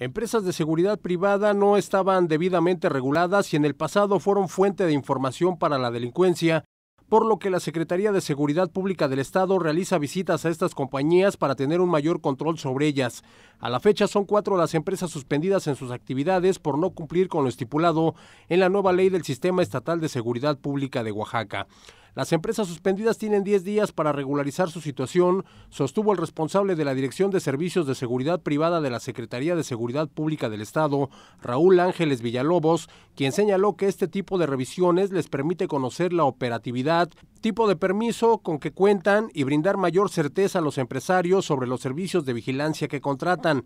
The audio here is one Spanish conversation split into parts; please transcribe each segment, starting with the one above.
Empresas de seguridad privada no estaban debidamente reguladas y en el pasado fueron fuente de información para la delincuencia, por lo que la Secretaría de Seguridad Pública del Estado realiza visitas a estas compañías para tener un mayor control sobre ellas. A la fecha son cuatro las empresas suspendidas en sus actividades por no cumplir con lo estipulado en la nueva ley del Sistema Estatal de Seguridad Pública de Oaxaca. Las empresas suspendidas tienen 10 días para regularizar su situación, sostuvo el responsable de la Dirección de Servicios de Seguridad Privada de la Secretaría de Seguridad Pública del Estado, Raúl Ángeles Villalobos, quien señaló que este tipo de revisiones les permite conocer la operatividad, tipo de permiso con que cuentan y brindar mayor certeza a los empresarios sobre los servicios de vigilancia que contratan.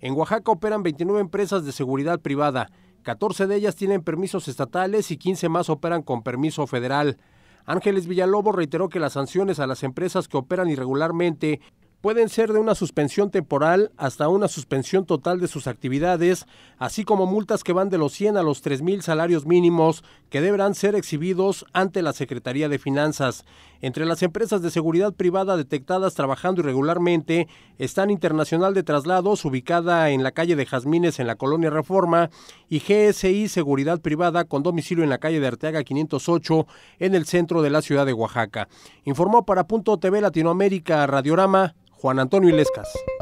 En Oaxaca operan 29 empresas de seguridad privada, 14 de ellas tienen permisos estatales y 15 más operan con permiso federal. Ángeles Villalobos reiteró que las sanciones a las empresas que operan irregularmente pueden ser de una suspensión temporal hasta una suspensión total de sus actividades, así como multas que van de los 100 a los 3 mil salarios mínimos que deberán ser exhibidos ante la Secretaría de Finanzas. Entre las empresas de seguridad privada detectadas trabajando irregularmente están Internacional de Traslados, ubicada en la calle de Jazmines en la colonia Reforma, y GSI Seguridad Privada con domicilio en la calle de Arteaga 508 en el centro de la ciudad de Oaxaca. Informó para Punto TV Latinoamérica Radiorama Juan Antonio Ilescas.